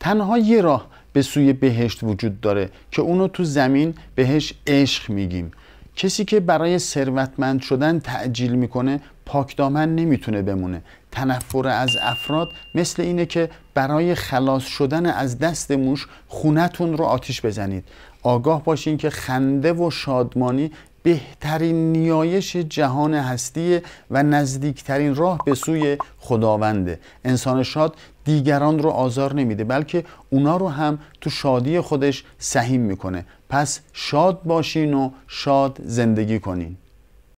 تنها یه راه به سوی بهشت وجود داره که اونو تو زمین بهش عشق میگیم کسی که برای ثروتمند شدن تعجیل میکنه پاکدامن نمیتونه بمونه تنفر از افراد مثل اینه که برای خلاص شدن از دست موش خونتون رو آتیش بزنید آگاه باشین که خنده و شادمانی بهترین نیایش جهان هستی و نزدیکترین راه به سوی خداونده انسان شاد دیگران رو آزار نمیده بلکه اونا رو هم تو شادی خودش سهیم میکنه پس شاد باشین و شاد زندگی کنین